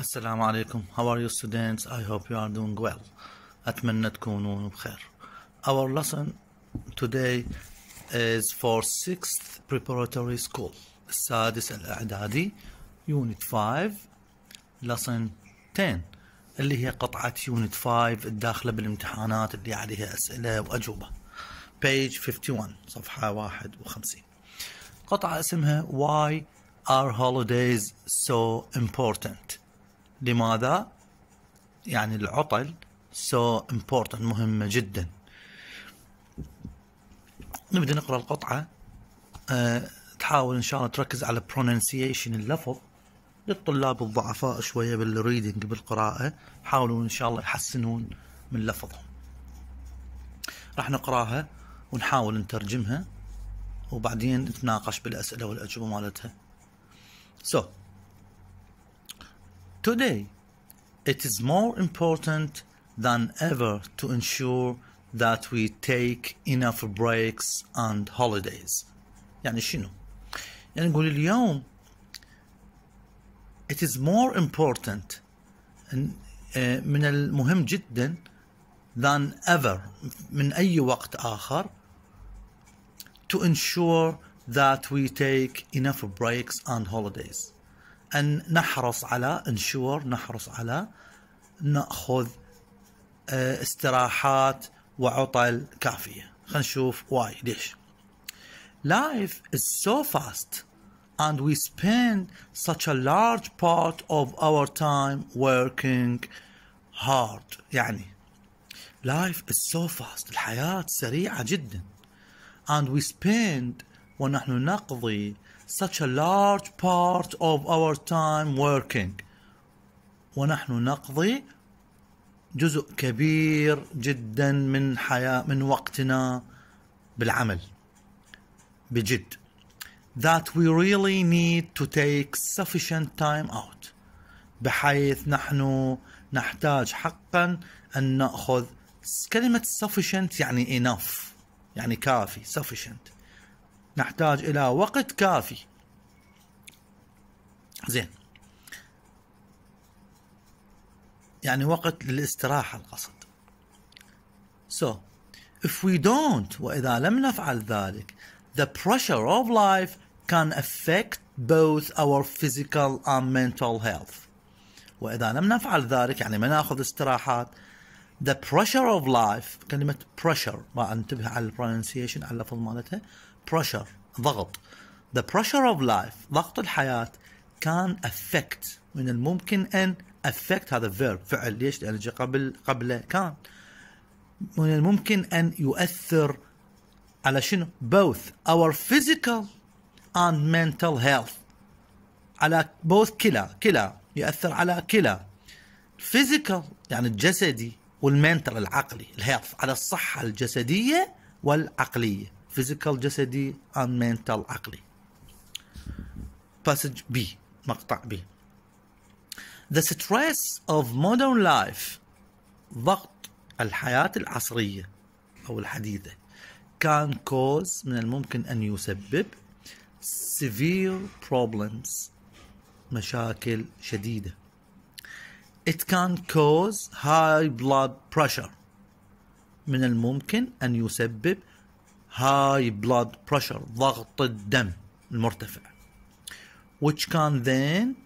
السلام عليكم how are you students I hope you are doing well أتمنى تكونوا بخير our lesson today is for sixth preparatory school السادس الإعدادي unit 5 lesson 10 اللي هي قطعة unit 5 الداخلة بالامتحانات اللي عليها أسئلة وأجوبة page 51 صفحة 51 قطعة اسمها why are holidays so important لماذا يعني العطل so important مهمة جدا نبدأ نقرأ القطعة أه تحاول إن شاء الله تركز على pronunciation اللفظ للطلاب الضعفاء شوية بالريدنج بالقراءة حاولوا إن شاء الله يحسنون من لفظهم راح نقراها ونحاول نترجمها وبعدين نتناقش بالأسئلة والأجوبة مالتها so Today, it is more important than ever to ensure that we take enough breaks and holidays يعني شنو؟ يعني نقول اليوم it is more important من المهم جدا than ever من أي وقت آخر to ensure that we take enough breaks and holidays ان نحرص على انشور نحرص على ناخذ آه، استراحات وعطل كافيه خلينا نشوف واي ليش Life is so fast and we spend such a large part of our time working hard يعني life is so fast الحياة سريعة جدا and we spend ونحن نقضي such a large part of our time working ونحن نقضي جزء كبير جدا من حياة من وقتنا بالعمل بجد that we really need to take sufficient time out بحيث نحن نحتاج حقا أن نأخذ كلمة sufficient يعني enough يعني كافي sufficient نحتاج إلى وقت كافي زين يعني وقت للاستراحة القصد So if we don't وإذا لم نفعل ذلك the pressure of life can affect both our physical and mental health وإذا لم نفعل ذلك يعني ما ناخذ استراحات the pressure of life كلمة pressure ما انتبه على البرونسيشن على اللفظ مالتها pressure ضغط the pressure of life ضغط الحياة كان affect من الممكن أن affect هذا verb فعل ليش؟ لان جاء قبل قبله كان من الممكن أن يؤثر على شنو؟ both our physical and mental health على both كلا كلا يؤثر على كلا physical يعني الجسدي والمنتال العقلي الهيلث على الصحة الجسدية والعقلية فيزيكال جسدي اند مينتال عقلي باسج بي مقطع بي The stress of modern life ضغط الحياة العصرية أو الحديثة can cause من الممكن أن يسبب severe problems مشاكل شديدة It can cause high blood pressure من الممكن أن يسبب high blood pressure ضغط الدم المرتفع which can then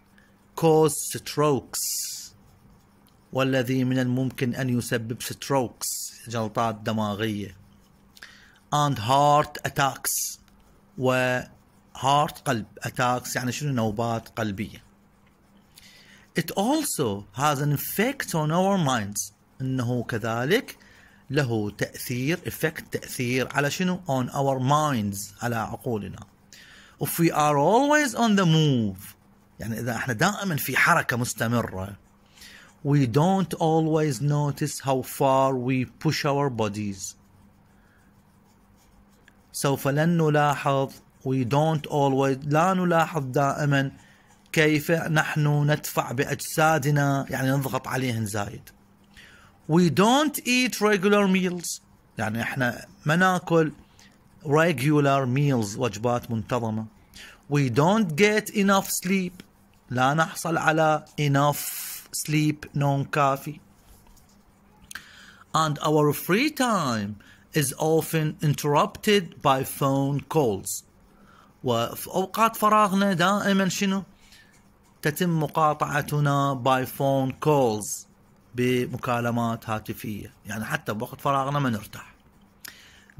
cause strokes والذي من الممكن أن يسبب ستروكس جلطات دماغية and heart attacks و heart قلب attacks يعني شنو نوبات قلبية it also has an effect on our minds إنه كذلك له تاثير افكت تاثير على شنو on our minds على عقولنا if we are always on the move يعني اذا احنا دائما في حركه مستمره we don't always notice how far we push our bodies سوف لن نلاحظ we don't always لا نلاحظ دائما كيف نحن ندفع باجسادنا يعني نضغط عليهن زايد we don't eat regular meals يعني احنا ما ناكل regular meals وجبات منتظمة we don't get enough sleep لا نحصل على enough sleep نوم كافي and our free time is often interrupted by phone calls وفي أوقات فراغنا دائما شنو تتم مقاطعتنا by phone calls بمكالمات هاتفية يعني حتى بوقت فراغنا ما نرتاح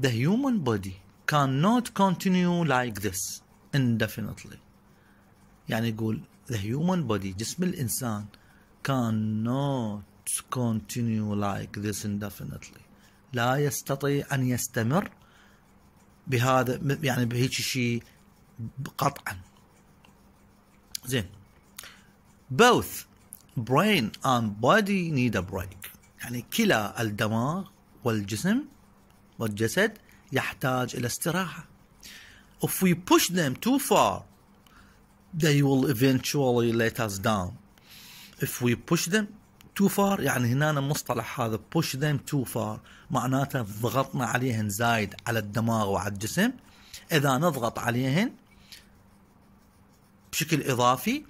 The human body cannot continue like this indefinitely يعني يقول the human body جسم الإنسان cannot continue like this indefinitely لا يستطيع أن يستمر بهذا يعني بهيك شيء قطعا زين both brain and body need a break يعني كلا الدماغ والجسم والجسد يحتاج إلى استراحة if we push them too far they will eventually let us down if we push them too far يعني هنا المصطلح هذا push them too far معناته ضغطنا عليهن زايد على الدماغ وعلى الجسم إذا نضغط عليهن بشكل إضافي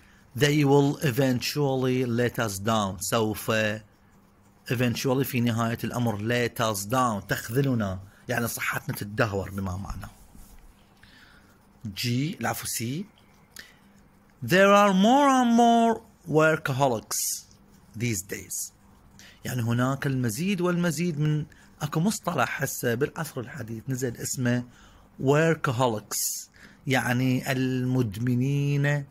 they will eventually let us down سوف eventually في نهاية الأمر let us down تخذلنا يعني صحتنا تدهور بما معنى جي العفو سي there are more and more workaholics these days يعني هناك المزيد والمزيد من اكو مصطلح هسه بالعصر الحديث نزل اسمه workaholics يعني المدمنين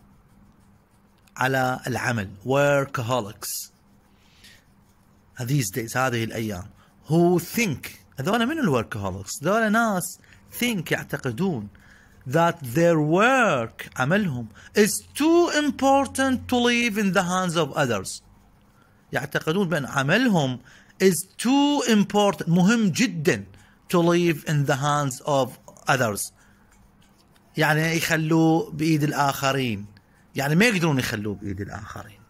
على العمل workaholics these days هذه الأيام who think هذولا من workaholics هذولا ناس think يعتقدون that their work عملهم is too important to leave in the hands of others يعتقدون بأن عملهم is too important مهم جدا to leave in the hands of others يعني يخلوه بإيد الآخرين يعني ما يقدرون يخلوه بيد الآخرين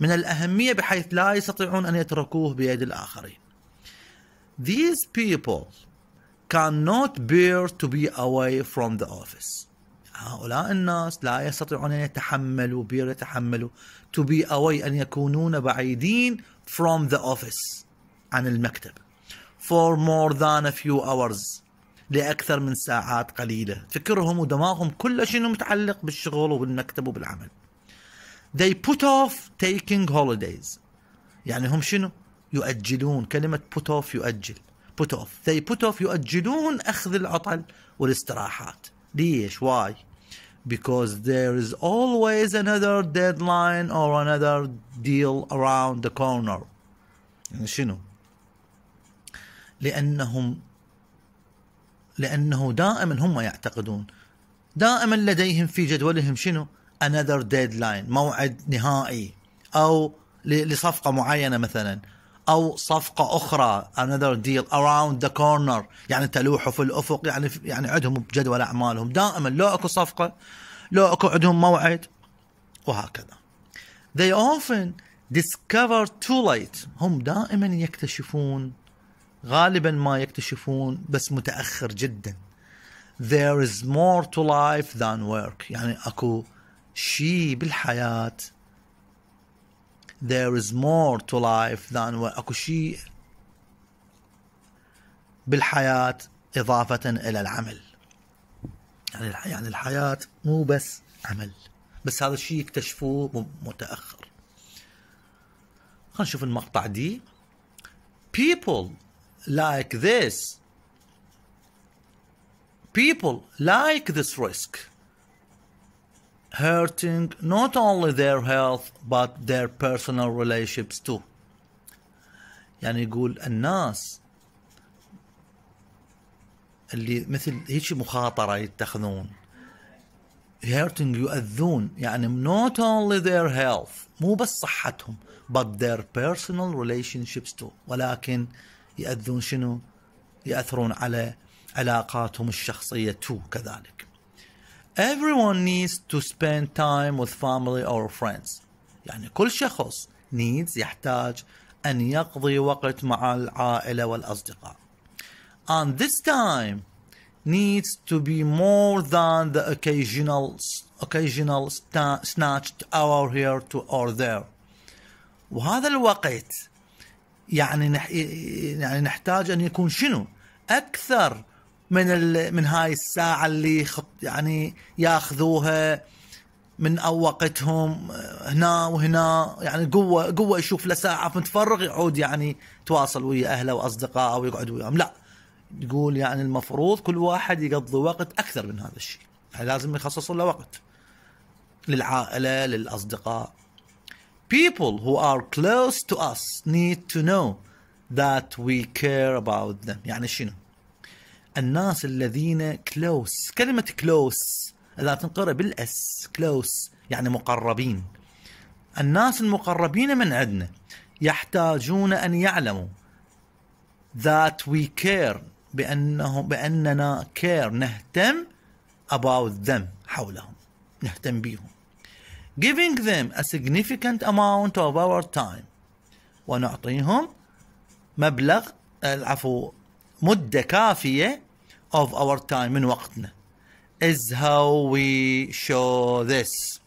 من الأهمية بحيث لا يستطيعون أن يتركوه بيد الآخرين These people cannot bear to be away from the office هؤلاء الناس لا يستطيعون أن يتحملوا بير يتحملوا to be away أن يكونون بعيدين from the office عن المكتب for more than a few hours لأكثر من ساعات قليلة فكرهم ودماغهم كله شنو متعلق بالشغل وبالمكتب وبالعمل they put off taking holidays يعني هم شنو يؤجلون كلمة put off يؤجل put off they put off يؤجلون أخذ العطل والاستراحات ليش why because there is always another deadline or another deal around the corner يعني شنو لأنهم لأنه دائما هم يعتقدون دائما لديهم في جدولهم شنو another deadline موعد نهائي أو لصفقة معينة مثلا أو صفقة أخرى another deal around the corner يعني تلوحوا في الأفق يعني يعني عندهم بجدول أعمالهم دائما لو أكو صفقة لو أكو عندهم موعد وهكذا they often discover too late هم دائما يكتشفون غالبا ما يكتشفون بس متاخر جدا there is more to life than work يعني اكو شيء بالحياه there is more to life than work اكو شيء بالحياه اضافه الى العمل يعني يعني الحياه مو بس عمل بس هذا الشيء يكتشفوه متاخر خلينا نشوف المقطع دي people like this, people like this risk, hurting not only their health but their personal relationships too. يعني يقول الناس اللي مثل هيك مخاطرة يتخذون hurting يؤذون يعني not only their health مو بس صحتهم but their personal relationships too ولكن يأذون شنو؟ يأثرون على علاقاتهم الشخصية تو كذلك. Everyone needs to spend time with family or friends. يعني كل شخص needs يحتاج أن يقضي وقت مع العائلة والأصدقاء. And this time needs to be more than the occasional occasional snatched hour here to or there. وهذا الوقت يعني نح... يعني نحتاج ان يكون شنو اكثر من ال... من هاي الساعه اللي خط... يعني ياخذوها من او وقتهم هنا وهنا يعني قوه قوه يشوف له ساعه متفرغ يعود يعني تواصل ويا اهله واصدقائه ويقعد وياهم لا تقول يعني المفروض كل واحد يقضي وقت اكثر من هذا الشيء يعني لازم يخصصوا له وقت للعائله للاصدقاء people who are close to us need to know that we care about them يعني شنو الناس الذين close كلمة close إذا تنقرأ بالأس close يعني مقربين الناس المقربين من عندنا يحتاجون أن يعلموا that we care بأنهم بأننا care نهتم about them حولهم نهتم بيهم giving them a significant amount of our time ونعطيهم مبلغ العفو مدة كافية of our time من وقتنا is how we show this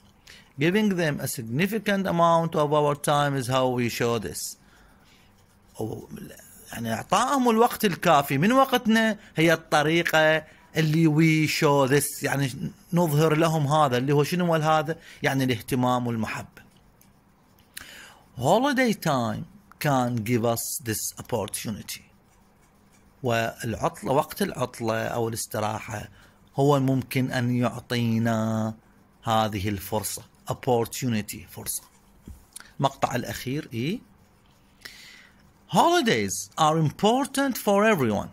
giving them a significant amount of our time is how we show this يعني اعطائهم الوقت الكافي من وقتنا هي الطريقة اللي وي شو ذس يعني نظهر لهم هذا اللي هو شنو هذا يعني الاهتمام والمحبة هوليداي تايم كان جيف اس ذس opportunity والعطلة وقت العطلة أو الاستراحة هو ممكن أن يعطينا هذه الفرصة opportunity فرصة المقطع الأخير اي Holidays are important for everyone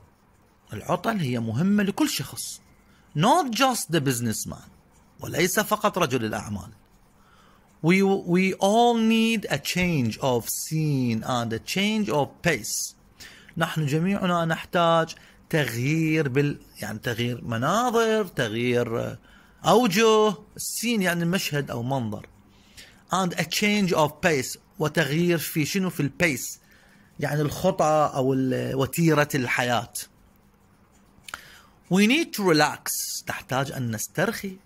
العطل هي مهمة لكل شخص not just the businessman وليس فقط رجل الأعمال we, we all need a change of scene and a change of pace نحن جميعنا نحتاج تغيير بال يعني تغيير مناظر تغيير أوجه السين يعني مشهد أو منظر and a change of pace وتغيير في شنو في البيس يعني الخطى أو وتيرة الحياة We need to relax نحتاج أن نسترخي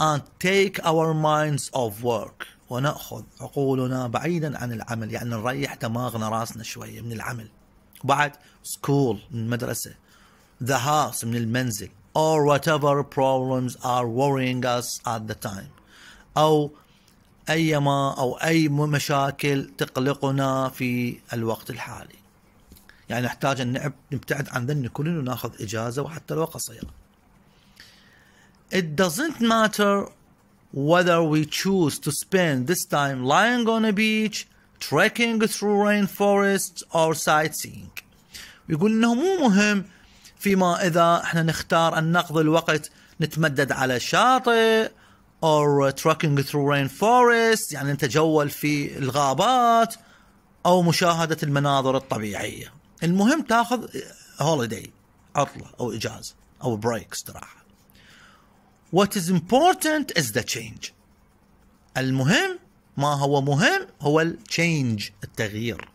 and take our minds off work ونأخذ عقولنا بعيدا عن العمل يعني نريح دماغنا راسنا شوية من العمل بعد school من المدرسة the house من المنزل or whatever problems are worrying us at the time أو أيما أو أي مشاكل تقلقنا في الوقت الحالي يعني نحتاج أن نبتعد عن ذن كلن وناخذ إجازة وحتى لو قصيرة It doesn't matter whether we choose to spend this time lying on a beach, trekking through rainforests or sightseeing. يقول انه مو مهم فيما اذا احنا نختار ان نقضي الوقت نتمدد على شاطئ or trekking through rainforest يعني نتجول في الغابات او مشاهده المناظر الطبيعيه. المهم تاخذ هوليداي عطله او اجازه او بريك استراحه What is important is the change المهم ما هو مهم هو التشينج التغيير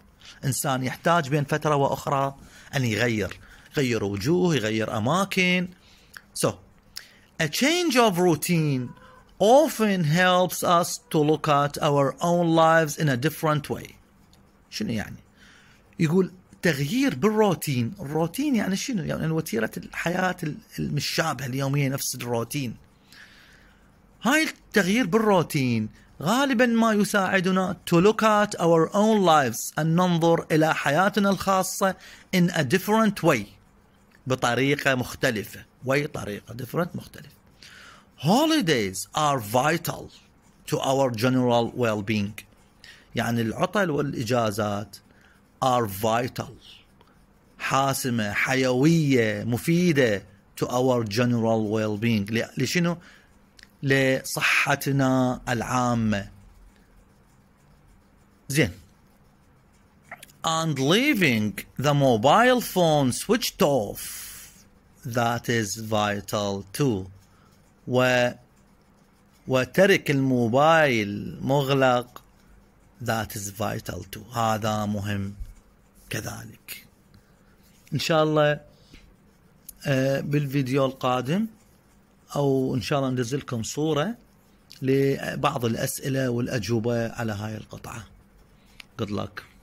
انسان يحتاج بين فتره واخرى ان يغير يغير وجوه يغير اماكن so a change of routine often helps us to look at our own lives in a different way شنو يعني يقول التغيير بالروتين الروتين يعني شنو يعني وتيرة الحياة المشابهة اليومية نفس الروتين هاي التغيير بالروتين غالبا ما يساعدنا to look at our own lives أن ننظر إلى حياتنا الخاصة in a different way بطريقة مختلفة way طريقة different مختلف holidays are vital to our general well-being يعني العطل والإجازات are vital حاسمة حيوية مفيدة to our general well-being لشنو؟ لصحتنا العامة زين and leaving the mobile phone switched off that is vital too و وترك الموبايل مغلق that is vital too هذا مهم كذلك إن شاء الله آه، بالفيديو القادم أو إن شاء الله ننزل لكم صورة لبعض الأسئلة والأجوبة على هاي القطعة good luck